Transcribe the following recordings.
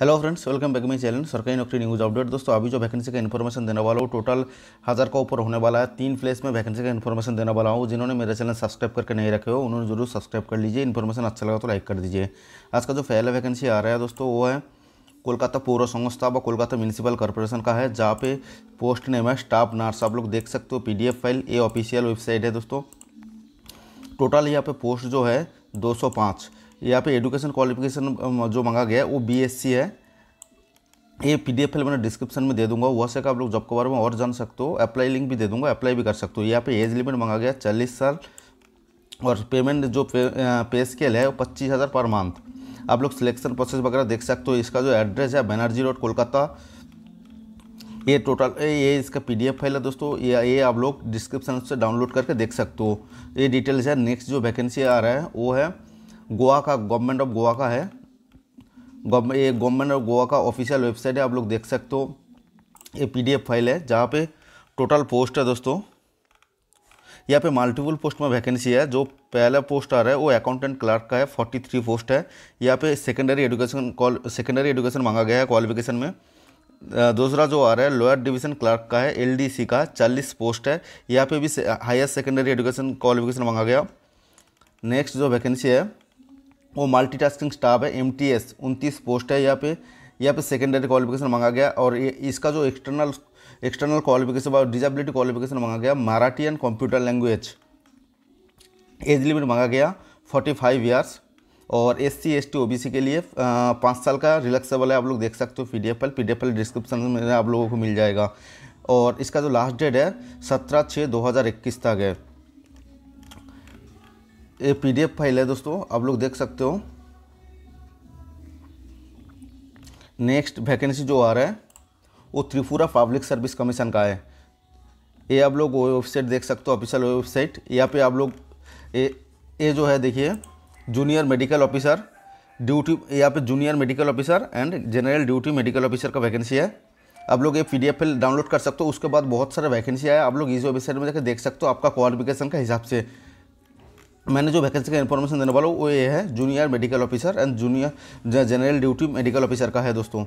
hello friends welcome back my channel सरकारी नौकरी news update दोस्तों अभी जो वैकेंसी का इन्फॉर्मेशन देने वाला हूँ टोटल हज़ार का ऊपर होने वाला है तीन प्लेस में वैकेंसी का इन्फॉर्मेशन देने वाला हूँ जिन्होंने मेरा चैनल सब्सक्राइब करके नहीं रखे हो उन्होंने जरूर सब्सक्राइब कर लीजिए इन्फॉर्मेशन अच्छा लगा तो लाइक कर दीजिए आज का जो पहला वैकेंसी आ रहा है दोस्तों वो है कोलकाता पौर संस्था व कोलकाता म्यूनसिपल कॉरपोरेशन का है जहाँ पे पोस्ट नेम है स्टाफ नर्स आप लोग देख सकते हो P file a official website है दोस्तों टोटल यहाँ पे पोस्ट जो है दो यहाँ पे एडुकेशन क्वालिफिकेशन जो मांगा गया है वो बीएससी है ये पी डी एफ मैंने डिस्क्रिप्शन में दे दूंगा वह से आप लोग जॉब के बारे में और जान सकते हो अप्लाई लिंक भी दे दूंगा अप्लाई भी कर सकते हो यहाँ पे एज लिमिट मांगा गया चालीस साल और पेमेंट जो पे, पे स्केल है वो पच्चीस हज़ार पर मंथ आप लोग सिलेक्शन प्रोसेस वगैरह देख सकते हो इसका जो एड्रेस है बनर्जी रोड कोलकाता ये टोटल ये इसका पीडीएफ फाइल है दोस्तों ये ये आप लोग डिस्क्रिप्शन से डाउनलोड करके देख सकते हो ये डिटेल्स है नेक्स्ट जो वैकेंसी आ रहा है वो है गोवा का गवर्नमेंट ऑफ गोवा का है ये गवर्नमेंट ऑफ गोवा का ऑफिशियल वेबसाइट है आप लोग देख सकते हो ये पीडीएफ फाइल है जहाँ पे टोटल पोस्ट है दोस्तों यहाँ पे मल्टीपल पोस्ट में वैकेंसी है जो पहला पोस्ट आ रहा है वो अकाउंटेंट क्लर्क का है फोर्टी थ्री पोस्ट है यहाँ पे secondary education call secondary education मांगा गया है क्वालिफिकेशन में दूसरा जो आ रहा है लोअर डिवीजन क्लर्क का है एलडीसी का चालीस पोस्ट है यहाँ पे भी हायर सेकेंडरी एजुकेशन क्वालिफिकेशन मांगा गया नेक्स्ट जो वैकेंसी है वो मल्टीटास्किंग स्टाफ है एम टी एस उनतीस पोस्ट है यहाँ पे यहाँ पे सेकेंडरी क्वालिफिकेशन मांगा गया और ये इसका जो एक्सटर्नल एक्सटर्नल क्वालिफिकेशन और डिजेबिलिटी क्वालिफिकेशन मांगा गया Marathi and computer language age limit मांगा गया फोर्टी फाइव ईयर्स और S C S T O B C के लिए पाँच साल का रिलेक्सेबल है आप लोग देख सकते हो P D F L P D F L description में आप लोगों को मिल जाएगा और इसका जो लास्ट डेट है सत्रह छः दो हज़ार इक्कीस तक है ये पीडीएफ फाइल है दोस्तों आप लोग देख सकते हो नेक्स्ट वैकेंसी जो आ रहा है वो त्रिपुरा पब्लिक सर्विस कमीशन का है ये आप लोग वेबसाइट देख सकते हो ऑफिशियल वेबसाइट यहाँ पे आप लोग ये ये जो है देखिए जूनियर मेडिकल ऑफिसर ड्यूटी यहाँ पे junior medical officer and general duty medical officer का वैकेंसी है आप लोग ये पी डी फाइल डाउनलोड कर सकते हो उसके बाद बहुत सारे वैकेंसी आए आप लोग इस वेबसाइट में जाकर देख सकते हो आपका क्वालिफिकेशन के हिसाब से मैंने जो वैकेंसी का इन्फॉर्मेशन देने वाला हूँ वो ये है junior medical officer and junior general duty medical officer का है दोस्तों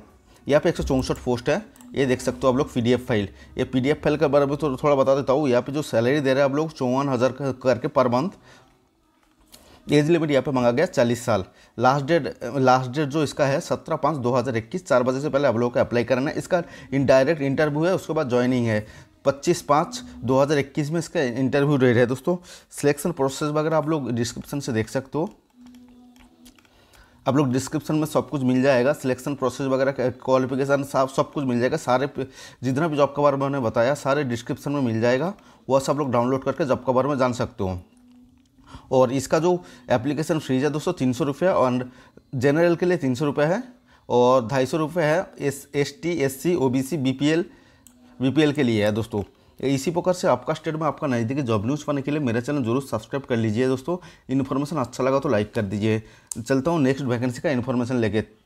यहाँ पे एक सौ चौंसठ पोस्ट है ये देख सकते हो आप लोग पी फाइल ये पी फाइल के बारे में तो थोड़ा बता देता हूँ यहाँ पे जो सैलरी दे रहे हैं आप लोग चौवन हज़ार करके पर मंथ एज लिमिट यहाँ पे मंगा गया चालीस साल लास्ट डेट लास्ट डेट जो इसका है सत्रह पाँच दो हज़ार इक्कीस चार बजे से पहले आप लोगों को अप्लाई करना है इसका इनडायरेक्ट इंटरव्यू है उसके बाद ज्वाइनिंग है पच्चीस पाँच दो हज़ार इक्कीस में इसका इंटरव्यू रह रहा है दोस्तों सिलेक्शन प्रोसेस वगैरह आप लोग डिस्क्रिप्शन से देख सकते हो आप लोग डिस्क्रिप्शन में सब कुछ मिल जाएगा सिलेक्शन प्रोसेस वगैरह क्वालिफिकेशन सब सब कुछ मिल जाएगा सारे जितना भी जॉब के बारे में उन्होंने बताया सारे डिस्क्रिप्शन में मिल जाएगा वह सब लोग डाउनलोड करके जॉब के बारे में जान सकते हो और इसका जो एप्लीकेशन फीस है दोस्तों तीन सौ रुपये और जनरल के लिए तीन सौ रुपये है और ढाई सौ रुपये है S S T S C O B C B P L BPL के लिए है दोस्तों इसी प्रकार से आपका स्टेट में आपका नज़दीकी जॉब न्यूज़ पाने के लिए मेरा चैनल जरूर सब्सक्राइब कर लीजिए दोस्तों इन्फॉर्मेशन अच्छा लगा तो लाइक कर दीजिए चलता हूँ नेक्स्ट वैकेंसी का इन्फॉर्मेशन लेके